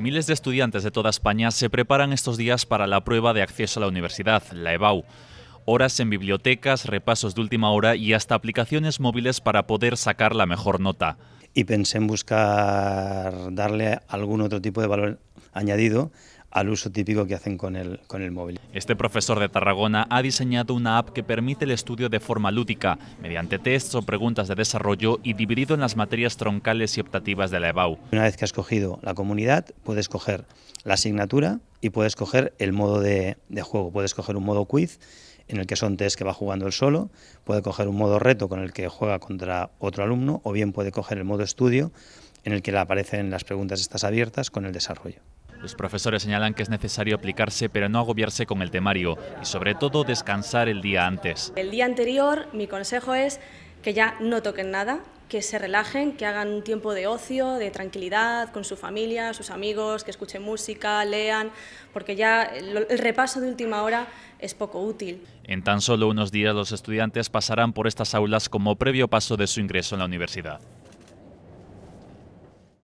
Miles de estudiantes de toda España se preparan estos días para la prueba de acceso a la universidad, la EBAU. Horas en bibliotecas, repasos de última hora y hasta aplicaciones móviles para poder sacar la mejor nota. Y pensé en buscar darle algún otro tipo de valor añadido al uso típico que hacen con el, con el móvil. Este profesor de Tarragona ha diseñado una app que permite el estudio de forma lúdica, mediante tests o preguntas de desarrollo y dividido en las materias troncales y optativas de la EBAU. Una vez que has cogido la comunidad, puedes coger la asignatura y puedes coger el modo de, juego. Puedes coger un modo quiz, en el que son test que va jugando él solo, puede coger un modo reto con el que juega contra otro alumno, o bien puede coger el modo estudio, en el que le aparecen las preguntas estas abiertas con el desarrollo. Los profesores señalan que es necesario aplicarse pero no agobiarse con el temario y sobre todo descansar el día antes. El día anterior mi consejo es que ya no toquen nada, que se relajen, que hagan un tiempo de ocio, de tranquilidad con su familia, sus amigos, que escuchen música, lean, porque ya el repaso de última hora es poco útil. En tan solo unos días los estudiantes pasarán por estas aulas como previo paso de su ingreso en la universidad.